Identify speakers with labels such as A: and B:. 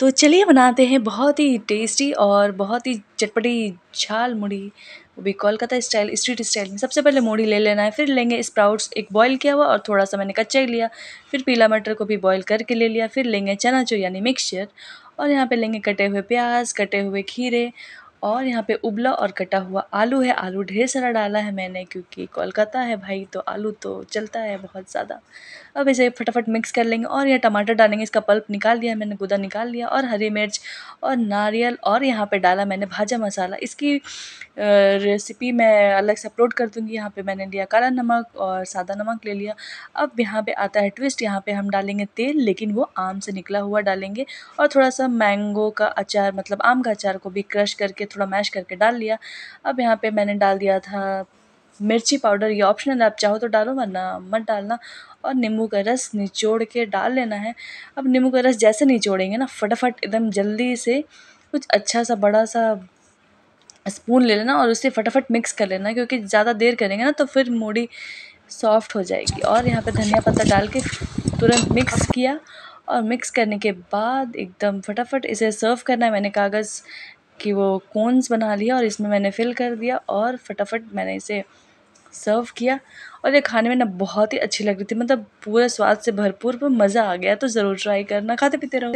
A: तो चलिए बनाते हैं बहुत ही टेस्टी और बहुत ही चटपटी झाल मुड़ी वो भी कोलकाता स्टाइल स्ट्रीट स्टाइल में सबसे पहले मूढ़ी ले लेना है फिर लेंगे स्प्राउट्स एक बॉईल किया हुआ और थोड़ा सा मैंने कच्चा ही लिया फिर पीला मटर को भी बॉईल करके ले लिया फिर लेंगे चना चो यानी मिक्सचर और यहाँ पे लेंगे कटे हुए प्याज कटे हुए खीरे और यहाँ पे उबला और कटा हुआ आलू है आलू ढेर सारा डाला है मैंने क्योंकि कोलकाता है भाई तो आलू तो चलता है बहुत ज़्यादा अब इसे फटाफट मिक्स कर लेंगे और यह टमाटर डालेंगे इसका पल्प निकाल दिया मैंने गुदा निकाल लिया और हरी मिर्च और नारियल और यहाँ पे डाला मैंने भाजा मसाला इसकी रेसिपी मैं अलग से अपलोड कर दूँगी यहाँ पर मैंने लिया काला नमक और सादा नमक ले लिया अब यहाँ पर आता है ट्विस्ट यहाँ पर हम डालेंगे तेल लेकिन वो आम से निकला हुआ डालेंगे और थोड़ा सा मैंगो का अचार मतलब आम का अचार को भी क्रश करके थोड़ा मैश करके डाल लिया अब यहाँ पे मैंने डाल दिया था मिर्ची पाउडर ये ऑप्शनल है आप चाहो तो डालो वरना मत डालना और नींबू का रस निचोड़ के डाल लेना है अब नींबू का रस जैसे निचोड़ेंगे ना फटाफट एकदम जल्दी से कुछ अच्छा सा बड़ा सा स्पून ले लेना और उसे फटाफट मिक्स कर लेना क्योंकि ज़्यादा देर करेंगे ना तो फिर मूढ़ी सॉफ्ट हो जाएगी और यहाँ पे धनिया पत्ता डाल के तुरंत मिक्स किया और मिक्स करने के बाद एकदम फटाफट इसे सर्व करना है मैंने कागज़ कि वो कोन्स बना लिया और इसमें मैंने फ़िल कर दिया और फटाफट मैंने इसे सर्व किया और ये खाने में ना बहुत ही अच्छी लग रही थी मतलब पूरे स्वाद से भरपूर मज़ा आ गया तो ज़रूर ट्राई करना खाते पीते रहो